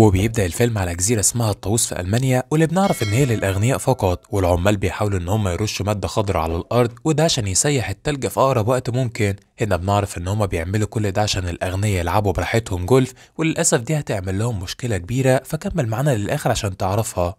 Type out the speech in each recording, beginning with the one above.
وبيبدا الفيلم على جزيره اسمها الطاووس في المانيا واللي بنعرف ان هي للاغنياء فقط والعمال بيحاولوا ان هم يرشوا ماده خضراء على الارض وده عشان يسيح التلج في اقرب وقت ممكن هنا بنعرف ان هم بيعملوا كل ده عشان الاغنياء يلعبوا براحتهم جولف وللاسف دي هتعمل لهم مشكله كبيره فكمل معانا للاخر عشان تعرفها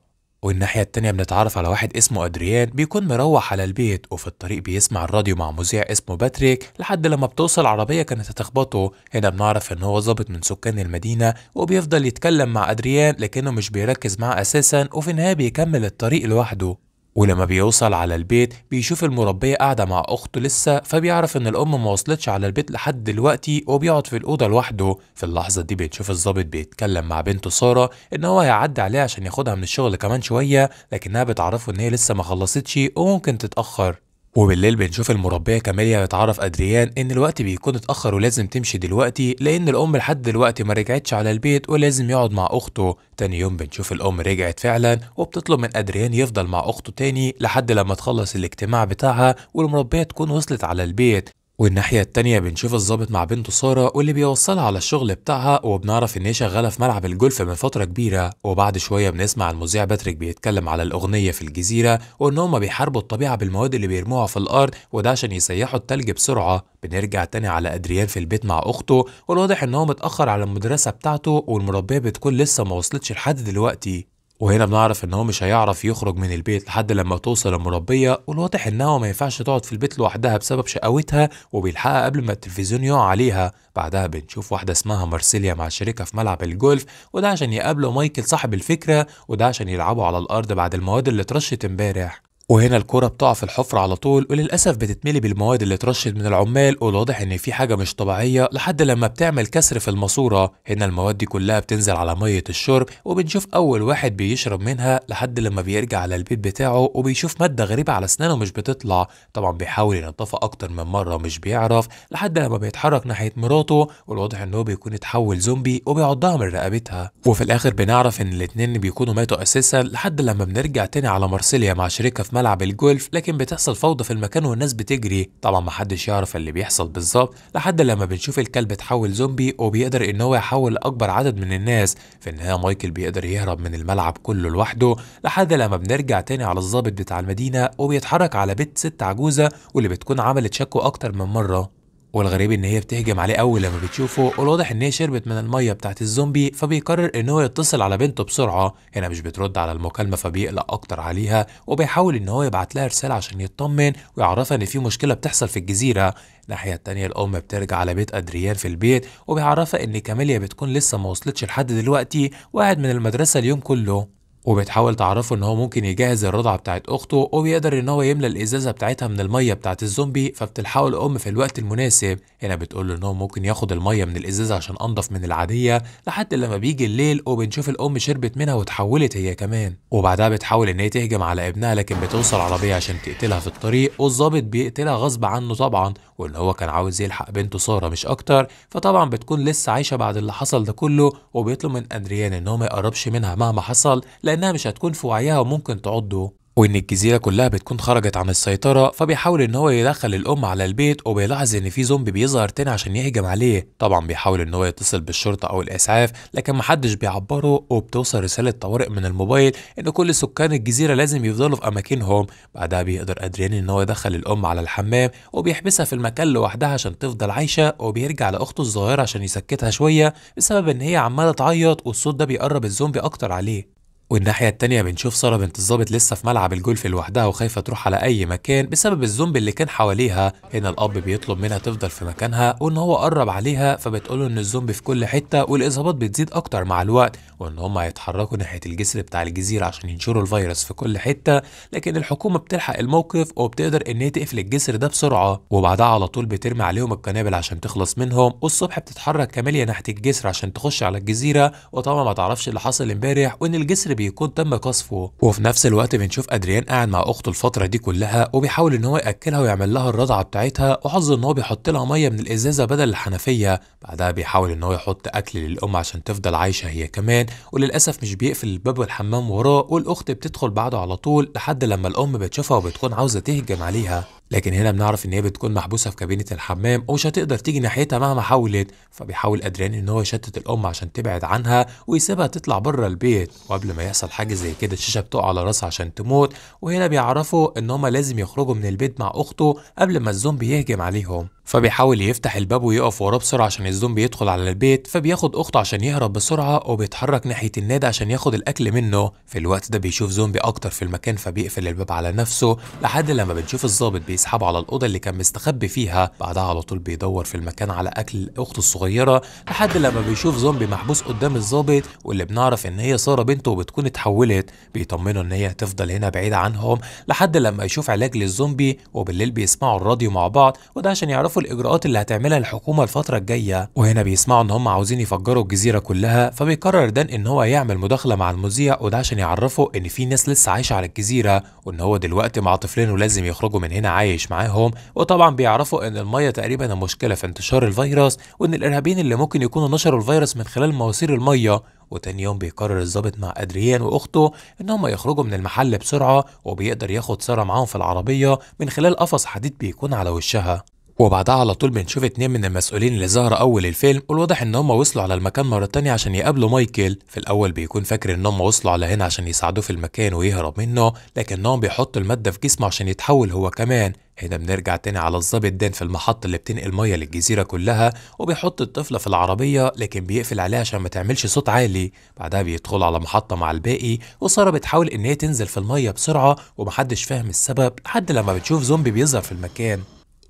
والناحية التانية بنتعرف على واحد اسمه أدريان بيكون مروح على البيت وفي الطريق بيسمع الراديو مع مذيع اسمه باتريك لحد لما بتوصل عربية كانت هتخبطه هنا بنعرف إن هو ظابط من سكان المدينة وبيفضل يتكلم مع أدريان لكنه مش بيركز معاه أساسا وفي النهاية بيكمل الطريق لوحده ولما بيوصل على البيت بيشوف المربية قاعدة مع أخته لسه فبيعرف إن الأم ما وصلتش على البيت لحد دلوقتي وبيقعد في الأوضة لوحده في اللحظة دي بتشوف الظابط بيتكلم مع بنته سارة إن هو هيعدي عليها عشان ياخدها من الشغل كمان شوية لكنها بتعرفه إن هي لسه ما خلصتش وممكن تتأخر وبالليل بنشوف المربيه كاميليا بتعرف ادريان يعني ان الوقت بيكون اتاخر ولازم تمشي دلوقتي لان الام لحد دلوقتي ما رجعتش على البيت ولازم يقعد مع اخته تاني يوم بنشوف الام رجعت فعلا وبتطلب من ادريان يفضل مع اخته تاني لحد لما تخلص الاجتماع بتاعها والمربيه تكون وصلت على البيت والناحية التانية بنشوف الظابط مع بنته سارة واللي بيوصلها على الشغل بتاعها وبنعرف إن هي شغالة في ملعب الجولف من فترة كبيرة وبعد شوية بنسمع المذيع باتريك بيتكلم على الأغنية في الجزيرة وإن هما بيحاربوا الطبيعة بالمواد اللي بيرموها في الأرض وده عشان يسيحوا التلج بسرعة بنرجع تاني على أدريان في البيت مع أخته والواضح إن هو متأخر على المدرسة بتاعته والمربية بتكون لسه ما وصلتش لحد دلوقتي وهنا بنعرف ان هو مش هيعرف يخرج من البيت لحد لما توصل المربيه والواضح انها ما ينفعش تقعد في البيت لوحدها بسبب شقاوتها وبيلحقها قبل ما التلفزيون يقع عليها بعدها بنشوف واحده اسمها مارسيليا مع شريكها في ملعب الجولف وده عشان يقابلوا مايكل صاحب الفكره وده عشان يلعبوا على الارض بعد المواد اللي اترشت امبارح وهنا الكرة بتقع في الحفرة على طول وللأسف بتتملي بالمواد اللي اترشت من العمال والواضح إن في حاجة مش طبيعية لحد لما بتعمل كسر في الماسورة هنا المواد دي كلها بتنزل على مية الشرب وبنشوف أول واحد بيشرب منها لحد لما بيرجع على البيت بتاعه وبيشوف مادة غريبة على أسنانه مش بتطلع طبعا بيحاول ينطفها أكتر من مرة مش بيعرف لحد لما بيتحرك ناحية مراته والواضح إن هو بيكون اتحول زومبي وبيعضها من رقبتها وفي الآخر بنعرف إن الاتنين بيكونوا ماتوا أساسا لحد لما بنرجع تاني على مارسيليا مع شريكة في ملعب الجولف لكن بتحصل فوضى في المكان والناس بتجري طبعا محدش يعرف اللي بيحصل بالظبط لحد لما بنشوف الكلب اتحول زومبي وبيقدر ان هو يحول اكبر عدد من الناس في النهايه مايكل بيقدر يهرب من الملعب كله لوحده لحد لما بنرجع تاني على الظابط بتاع المدينه وبيتحرك على بيت ست عجوزه واللي بتكون عملت شكو اكتر من مره والغريب ان هي بتهجم عليه اول لما بتشوفه والواضح ان هي شربت من الميه بتاعت الزومبي فبيقرر ان هو يتصل على بنته بسرعه هنا مش بترد على المكالمه فبيقلق اكتر عليها وبيحاول ان هو يبعت لها رساله عشان يطمن ويعرفها ان في مشكله بتحصل في الجزيره الناحيه التانيه الام بترجع على بيت ادريان في البيت وبيعرفها ان كاميليا بتكون لسه ما وصلتش لحد دلوقتي وقاعد من المدرسه اليوم كله وبتحاول تعرفه ان هو ممكن يجهز الرضعه بتاعت اخته وبيقدر ان هو يملى الازازه بتاعتها من الميه بتاعت الزومبي فبتلحقه الام في الوقت المناسب هنا بتقول له ان هو ممكن ياخد الميه من الازازه عشان انضف من العاديه لحد لما بيجي الليل وبنشوف الام شربت منها وتحولت هي كمان وبعدها بتحاول ان هي تهجم على ابنها لكن بتوصل عربيه عشان تقتلها في الطريق والظابط بيقتلها غصب عنه طبعا واللي هو كان عاوز يلحق بنته سارة مش أكتر فطبعا بتكون لسه عايشة بعد اللي حصل ده كله وبيطلب من أدريان إن هو ما يقربش منها مهما حصل لأنها مش هتكون في وعيها وممكن تعضه وإن الجزيرة كلها بتكون خرجت عن السيطرة فبيحاول إن هو يدخل الأم على البيت وبيلاحظ إن في زومبي بيظهر تاني عشان يهجم عليه طبعا بيحاول إن هو يتصل بالشرطة أو الإسعاف لكن محدش بيعبره وبتوصل رسالة طوارئ من الموبايل إن كل سكان الجزيرة لازم يفضلوا في أماكنهم بعدها بيقدر أدريان إن هو يدخل الأم على الحمام وبيحبسها في المكان لوحدها عشان تفضل عايشة وبيرجع لأخته الصغيرة عشان يسكتها شوية بسبب إن هي عمالة تعيط والصوت ده بيقرب الزومبي أكتر عليه والناحية التانية بنشوف سارة بنت الظابط لسه في ملعب الجولف لوحدها وخايفة تروح على أي مكان بسبب الزومبي اللي كان حواليها، هنا الأب بيطلب منها تفضل في مكانها وإن هو قرب عليها فبتقوله إن الزومبي في كل حتة والإصابات بتزيد أكتر مع الوقت وإن هما هيتحركوا ناحية الجسر بتاع الجزيرة عشان ينشروا الفيروس في كل حتة، لكن الحكومة بتلحق الموقف وبتقدر إن هي تقفل الجسر ده بسرعة وبعدها على طول بترمي عليهم القنابل عشان تخلص منهم والصبح بتتحرك كاميليا ناحية الجسر عشان تخش على الجزيرة وطبعا ما تعرفش اللي حصل امبارح وإن الجسر بيكون تم قصفه وفي نفس الوقت بنشوف ادريان قاعد مع اخته الفتره دي كلها وبيحاول ان هو ياكلها ويعمل لها الرضعه بتاعتها وحظ ان هو بيحط لها ميه من الازازه بدل الحنفيه بعدها بيحاول ان هو يحط اكل للام عشان تفضل عايشه هي كمان وللاسف مش بيقفل الباب والحمام وراه والاخت بتدخل بعده على طول لحد لما الام بتشوفها وبتكون عاوزه تهجم عليها لكن هنا بنعرف ان هي بتكون محبوسه في كابينه الحمام ومش هتقدر تيجي ناحيتها مهما حاولت فبيحاول ادريان ان هو يشتت الام عشان تبعد عنها ويسيبها تطلع بره البيت وقبل ما يحصل حاجه زي كده الشاشه بتقع على راسها عشان تموت وهنا بيعرفوا ان هما لازم يخرجوا من البيت مع اخته قبل ما الزومبي يهجم عليهم فبيحاول يفتح الباب ويقف وراه بسرعة عشان الزومبي بيدخل على البيت فبياخد أخته عشان يهرب بسرعة وبيتحرك ناحية النادي عشان ياخد الأكل منه في الوقت ده بيشوف زومبي أكتر في المكان فبيقفل الباب على نفسه لحد لما بنشوف الظابط بيسحبه على الأوضة اللي كان مستخبي فيها بعدها على طول بيدور في المكان على أكل أخته الصغيرة لحد لما بيشوف زومبي محبوس قدام الظابط واللي بنعرف إن هي سارة بنته وبتكون اتحولت بيطمنه إن هي هتفضل هنا بعيدة عنهم لحد لما يشوف علاج للزومبي وبالليل بيسمعوا الراديو مع بعض وده عشان يعرفوا الاجراءات اللي هتعملها الحكومه الفتره الجايه وهنا بيسمعوا ان هم عاوزين يفجروا الجزيره كلها فبيقرر دان ان هو يعمل مداخله مع المذيع وده عشان يعرفه ان في ناس لسه عايشه على الجزيره وان هو دلوقتي مع طفلين ولازم يخرجوا من هنا عايش معاهم وطبعا بيعرفوا ان الميه تقريبا المشكله في انتشار الفيروس وان الارهابيين اللي ممكن يكونوا نشروا الفيروس من خلال مواسير الميه وتاني يوم بيقرر الظابط مع ادريان واخته ان هم يخرجوا من المحل بسرعه وبيقدر ياخد ساره معاهم في العربيه من خلال قفص حديد بيكون على وشها وبعدها على طول بنشوف اتنين من المسؤولين اللي ظهروا اول الفيلم والواضح ان هم وصلوا على المكان مره تانية عشان يقابلوا مايكل في الاول بيكون فاكر ان هم وصلوا على هنا عشان يساعدوه في المكان ويهرب منه لكنهم بيحطوا الماده في جسمه عشان يتحول هو كمان هنا بنرجع تاني على الظابط دان في المحطة اللي بتنقل مية للجزيرة كلها وبيحط الطفلة في العربية لكن بيقفل عليها عشان ما تعملش صوت عالي بعدها بيدخلوا على محطة مع الباقي وسارة بتحاول إن هي تنزل في المية بسرعة ومحدش فاهم السبب لحد لما بتشوف زومبي بيظهر في المكان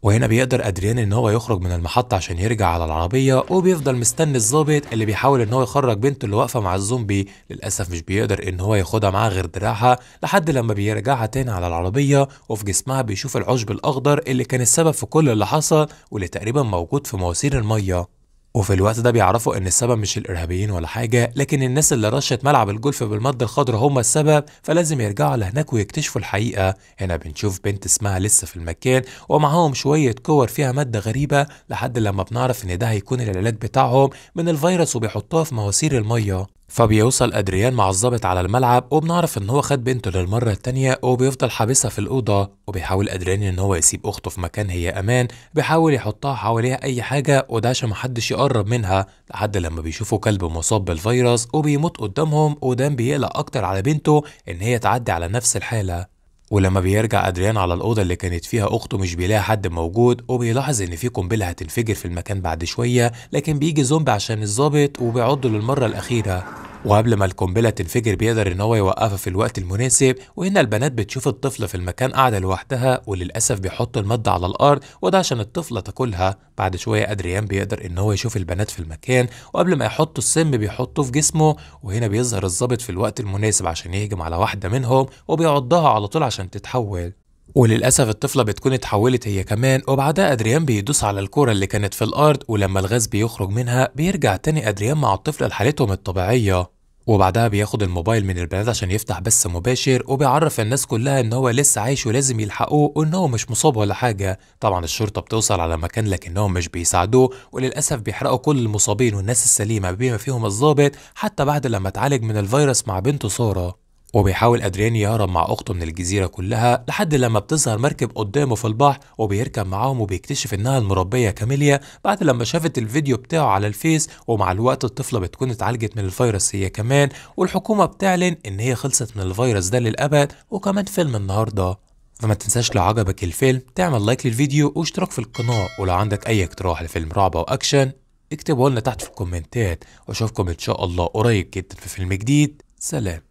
وهنا بيقدر ادريان ان هو يخرج من المحطه عشان يرجع على العربيه وبيفضل مستني الظابط اللي بيحاول ان هو يخرج بنته اللي واقفه مع الزومبي للاسف مش بيقدر ان هو ياخدها معاه غير دراعها لحد لما بيرجعها تاني على العربيه وفي جسمها بيشوف العشب الاخضر اللي كان السبب في كل اللي حصل واللي تقريبا موجود في مواسير الميه وفي الوقت ده بيعرفوا ان السبب مش الارهابيين ولا حاجه لكن الناس اللي رشت ملعب الجولف بالماده الخضراء هم السبب فلازم يرجعوا لهناك ويكتشفوا الحقيقه هنا بنشوف بنت اسمها لسه في المكان ومعاهم شويه كور فيها ماده غريبه لحد لما بنعرف ان ده هيكون العلاج بتاعهم من الفيروس وبيحطوها في مواسير الميه فبيوصل أدريان مع الظابط على الملعب وبنعرف إن هو خد بنته للمرة التانية وبيفضل حابسها في الأوضة وبيحاول أدريان إن هو يسيب أخته في مكان هي أمان بيحاول يحطها حواليها أي حاجة وده عشان محدش يقرب منها لحد لما بيشوفوا كلب مصاب بالفيروس وبيموت قدامهم ودان بيقلق أكتر على بنته إن هي تعدي على نفس الحالة ولما بيرجع أدريان على الأوضة اللي كانت فيها أخته مش بيلاقي حد موجود وبيلاحظ إن في قنبلة هتنفجر في المكان بعد شوية لكن بيجي زومبي عشان الظابط وبيعضه للمرة الأخيرة وقبل ما القنبلة تنفجر بيقدر إن هو يوقفها في الوقت المناسب وهنا البنات بتشوف الطفلة في المكان قاعدة لوحدها وللأسف بيحط المادة على الأرض وده عشان الطفلة تاكلها بعد شوية أدريان بيقدر إن هو يشوف البنات في المكان وقبل ما يحط السم بيحطه في جسمه وهنا بيظهر الظابط في الوقت المناسب عشان يهجم على واحدة منهم وبيعضها على طول عشان تتحول وللأسف الطفلة بتكون اتحولت هي كمان وبعدها أدريان بيدوس على الكرة اللي كانت في الأرض ولما الغاز بيخرج منها بيرجع تاني أدريان مع الطفلة لحالتهم الطبيعية وبعدها بياخد الموبايل من البنات عشان يفتح بث مباشر وبيعرف الناس كلها ان هو لسه عايش ولازم يلحقوه وان هو مش مصاب ولا حاجه طبعا الشرطه بتوصل على مكان لكنهم مش بيساعدوه وللاسف بيحرقوا كل المصابين والناس السليمه بما فيهم الضابط حتى بعد لما اتعالج من الفيروس مع بنته ساره وبيحاول أدريان يهرب مع أخته من الجزيرة كلها لحد لما بتظهر مركب قدامه في البحر وبيركب معاهم وبيكتشف إنها المربية كاميليا بعد لما شافت الفيديو بتاعه على الفيس ومع الوقت الطفلة بتكون اتعالجت من الفيروس هي كمان والحكومة بتعلن إن هي خلصت من الفيروس ده للأبد وكمان فيلم النهاردة فما تنساش لو عجبك الفيلم تعمل لايك للفيديو واشتراك في القناة ولو عندك أي اقتراح لفيلم رعب أو أكشن اكتبه لنا تحت في الكومنتات واشوفكم إن شاء الله قريب جدا في فيلم جديد سلام